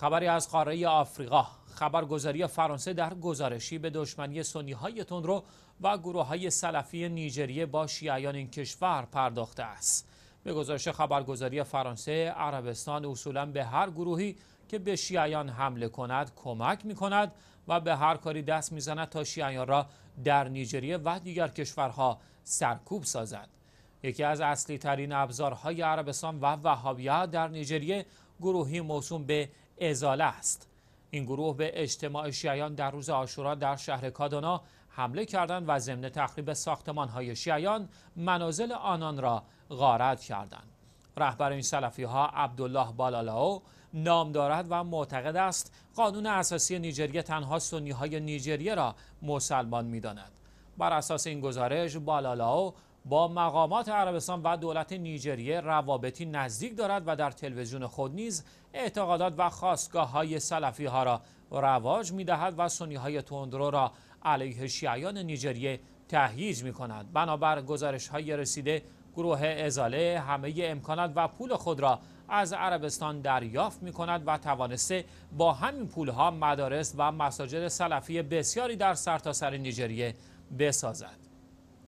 خبری از قاره آفریقا خبرگزاری فرانسه در گزارشی به دشمنی سنی های تندرو و گروه های سلفی نیجریه با شیعیان این کشور پرداخته است به گزارش خبرگزاری فرانسه عربستان اصولا به هر گروهی که به شیعیان حمله کند کمک می کند و به هر کاری دست میزند تا شیعیان را در نیجریه و دیگر کشورها سرکوب سازد یکی از اصلی ترین ابزارهای عربستان و وهابیت در نیجریه گروهی موسوم به ازاله است این گروه به اجتماع شیعیان در روز آشورا در شهر کادونا حمله کردند و ضمن تخریب ساختمان های شیعیان منازل آنان را غارت کردند رهبر این سلفی ها عبدالله بالالاو نام دارد و معتقد است قانون اساسی نیجریه تنها سنی های نیجریه را مسلمان می داند. بر اساس این گزارش بالالاو با مقامات عربستان و دولت نیجریه روابطی نزدیک دارد و در تلویزیون خود نیز اعتقادات و خواستگاه های سلفی ها را رواج می دهد و سنی های تندرو را علیه شیعیان نیجریه تهییج می کند بنابر گزارش های رسیده گروه ازاله همه امکانات و پول خود را از عربستان دریافت می کند و توانسته با همین پول ها مدارس و مساجد سلفی بسیاری در سرتاسر سر نیجریه بسازد